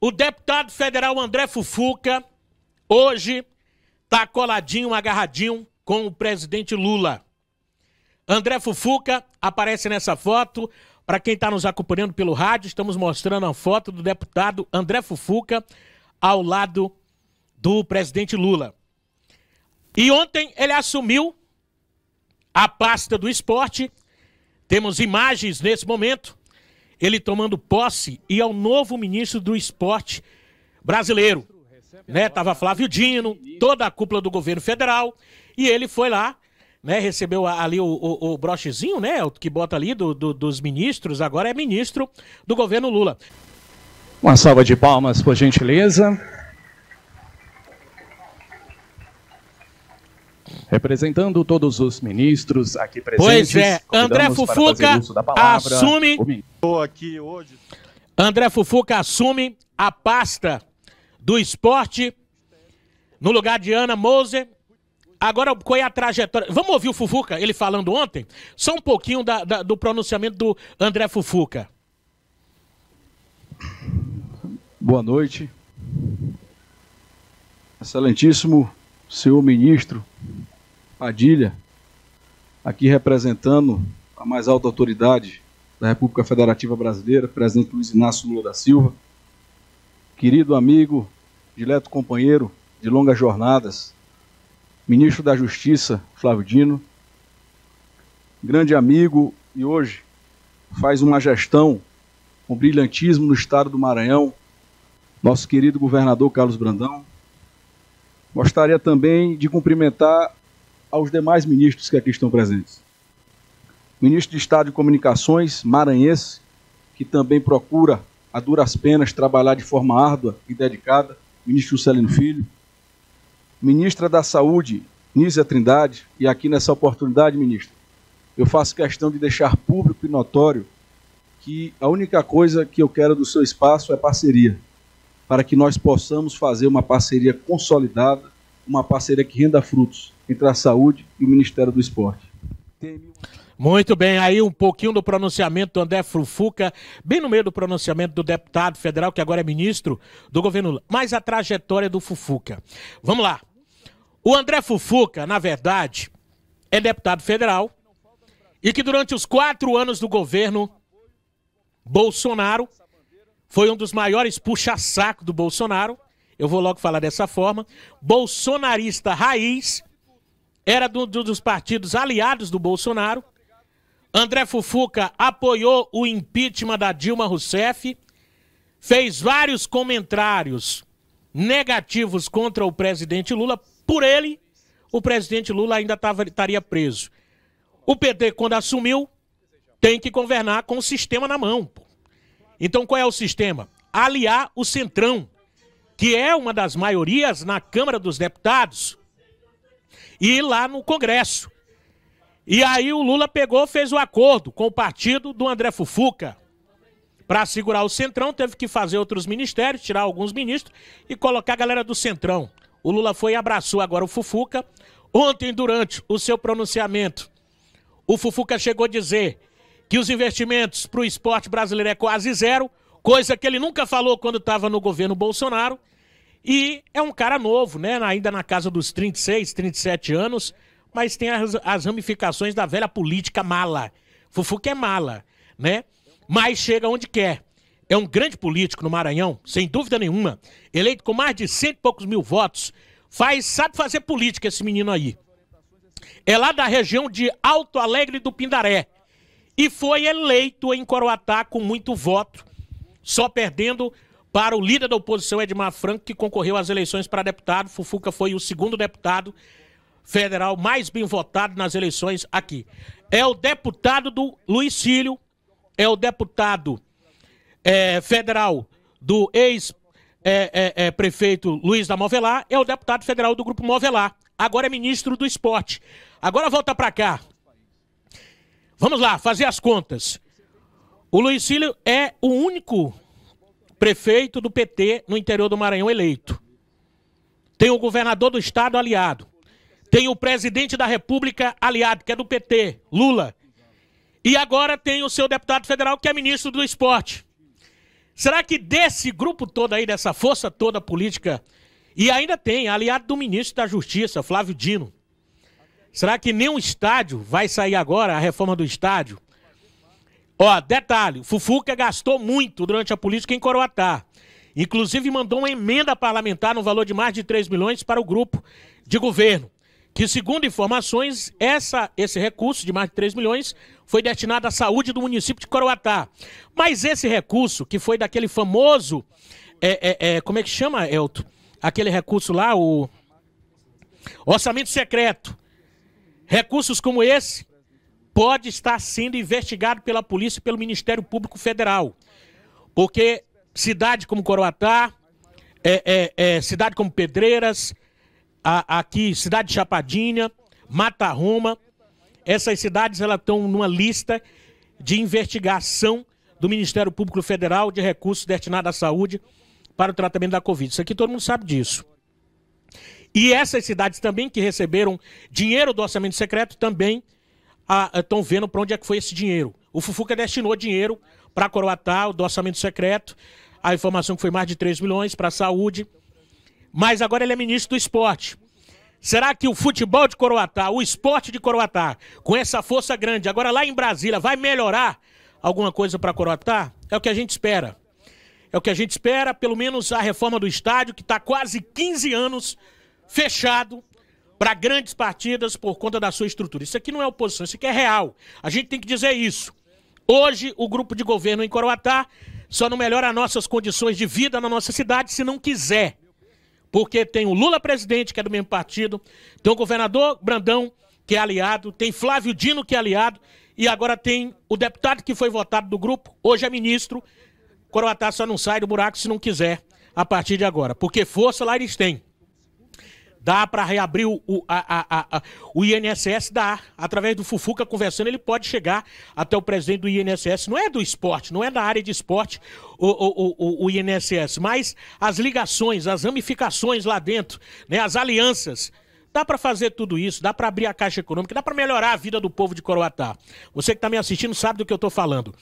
O deputado federal André Fufuca, hoje, está coladinho, agarradinho com o presidente Lula. André Fufuca aparece nessa foto. Para quem está nos acompanhando pelo rádio, estamos mostrando a foto do deputado André Fufuca ao lado do presidente Lula. E ontem ele assumiu a pasta do esporte. Temos imagens nesse momento ele tomando posse e ao é novo ministro do esporte brasileiro. Né? Tava Flávio Dino, toda a cúpula do governo federal, e ele foi lá, né? Recebeu ali o, o, o brochezinho, né? O que bota ali do, do, dos ministros, agora é ministro do governo Lula. Uma salva de palmas, por gentileza. Representando todos os ministros aqui presentes. Pois é, André Fufuca assume. Estou aqui hoje. André Fufuca assume a pasta do esporte no lugar de Ana Moser. Agora, qual é a trajetória? Vamos ouvir o Fufuca, ele falando ontem? Só um pouquinho da, da, do pronunciamento do André Fufuca. Boa noite. Excelentíssimo senhor ministro Padilha, aqui representando a mais alta autoridade da República Federativa Brasileira, presidente Luiz Inácio Lula da Silva. Querido amigo, dileto companheiro de longas jornadas, ministro da Justiça, Flávio Dino, grande amigo e hoje faz uma gestão com brilhantismo no estado do Maranhão, nosso querido governador Carlos Brandão. Gostaria também de cumprimentar aos demais ministros que aqui estão presentes. ministro de Estado de Comunicações, Maranhense, que também procura, a duras penas, trabalhar de forma árdua e dedicada, ministro Juscelino Filho. Ministra da Saúde, Nízia Trindade, e aqui nessa oportunidade, ministro, eu faço questão de deixar público e notório que a única coisa que eu quero do seu espaço é parceria, para que nós possamos fazer uma parceria consolidada uma parceria que renda frutos entre a saúde e o Ministério do Esporte. Muito bem, aí um pouquinho do pronunciamento do André Frufuca, bem no meio do pronunciamento do deputado federal, que agora é ministro do governo Lula. Mas a trajetória do Fufuca. Vamos lá. O André Fufuca, na verdade, é deputado federal e que durante os quatro anos do governo Bolsonaro foi um dos maiores puxa-saco do Bolsonaro eu vou logo falar dessa forma, bolsonarista raiz, era do, do, dos partidos aliados do Bolsonaro. André Fufuca apoiou o impeachment da Dilma Rousseff, fez vários comentários negativos contra o presidente Lula. Por ele, o presidente Lula ainda tava, estaria preso. O PT, quando assumiu, tem que governar com o sistema na mão. Então, qual é o sistema? Aliar o centrão que é uma das maiorias na Câmara dos Deputados e lá no Congresso. E aí o Lula pegou, fez o um acordo com o partido do André Fufuca. Para segurar o Centrão, teve que fazer outros ministérios, tirar alguns ministros e colocar a galera do Centrão. O Lula foi e abraçou agora o Fufuca. Ontem, durante o seu pronunciamento, o Fufuca chegou a dizer que os investimentos para o esporte brasileiro é quase zero, coisa que ele nunca falou quando estava no governo Bolsonaro. E é um cara novo, né? Ainda na casa dos 36, 37 anos, mas tem as, as ramificações da velha política mala. Fufuca é mala, né? Mas chega onde quer. É um grande político no Maranhão, sem dúvida nenhuma. Eleito com mais de cento e poucos mil votos. Faz, sabe fazer política esse menino aí. É lá da região de Alto Alegre do Pindaré. E foi eleito em Coroatá com muito voto, só perdendo para o líder da oposição, Edmar Franco, que concorreu às eleições para deputado. Fufuca foi o segundo deputado federal mais bem votado nas eleições aqui. É o deputado do Luiz Cílio, é o deputado é, federal do ex-prefeito é, é, é Luiz da Movelar, é o deputado federal do Grupo Movelar. Agora é ministro do esporte. Agora volta para cá. Vamos lá, fazer as contas. O Luiz Cílio é o único prefeito do PT no interior do Maranhão eleito. Tem o governador do estado aliado. Tem o presidente da República aliado, que é do PT, Lula. E agora tem o seu deputado federal, que é ministro do esporte. Será que desse grupo todo aí, dessa força toda política, e ainda tem aliado do ministro da Justiça, Flávio Dino, será que nenhum estádio vai sair agora, a reforma do estádio, Ó, detalhe, o Fufuca gastou muito durante a política em Coroatá. Inclusive mandou uma emenda parlamentar no valor de mais de 3 milhões para o grupo de governo. Que, segundo informações, essa, esse recurso de mais de 3 milhões foi destinado à saúde do município de Coroatá. Mas esse recurso, que foi daquele famoso. É, é, é, como é que chama, Elton? Aquele recurso lá, o. Orçamento secreto. Recursos como esse pode estar sendo investigado pela polícia e pelo Ministério Público Federal. Porque cidade como Coroatá, é, é, é, cidade como Pedreiras, a, aqui, cidade de Chapadinha, Mata Roma, essas cidades estão numa lista de investigação do Ministério Público Federal de recursos destinados à saúde para o tratamento da Covid. Isso aqui todo mundo sabe disso. E essas cidades também que receberam dinheiro do orçamento secreto também ah, estão vendo para onde é que foi esse dinheiro. O Fufuca destinou dinheiro para Coroatá, do orçamento secreto. A informação que foi mais de 3 milhões para a saúde. Mas agora ele é ministro do esporte. Será que o futebol de Coroatá, o esporte de Coroatá, com essa força grande, agora lá em Brasília, vai melhorar alguma coisa para Coroatá? É o que a gente espera. É o que a gente espera, pelo menos a reforma do estádio, que está quase 15 anos fechado, para grandes partidas por conta da sua estrutura. Isso aqui não é oposição, isso aqui é real. A gente tem que dizer isso. Hoje, o grupo de governo em Coroatá só não melhora nossas condições de vida na nossa cidade se não quiser. Porque tem o Lula presidente, que é do mesmo partido, tem o governador Brandão, que é aliado, tem Flávio Dino, que é aliado, e agora tem o deputado que foi votado do grupo, hoje é ministro. Coroatá só não sai do buraco se não quiser, a partir de agora. Porque força lá eles têm. Dá para reabrir o, a, a, a, o INSS? Dá. Através do Fufuca conversando, ele pode chegar até o presidente do INSS. Não é do esporte, não é da área de esporte o, o, o, o INSS, mas as ligações, as ramificações lá dentro, né, as alianças. Dá para fazer tudo isso, dá para abrir a caixa econômica, dá para melhorar a vida do povo de Coroatá. Você que está me assistindo sabe do que eu estou falando.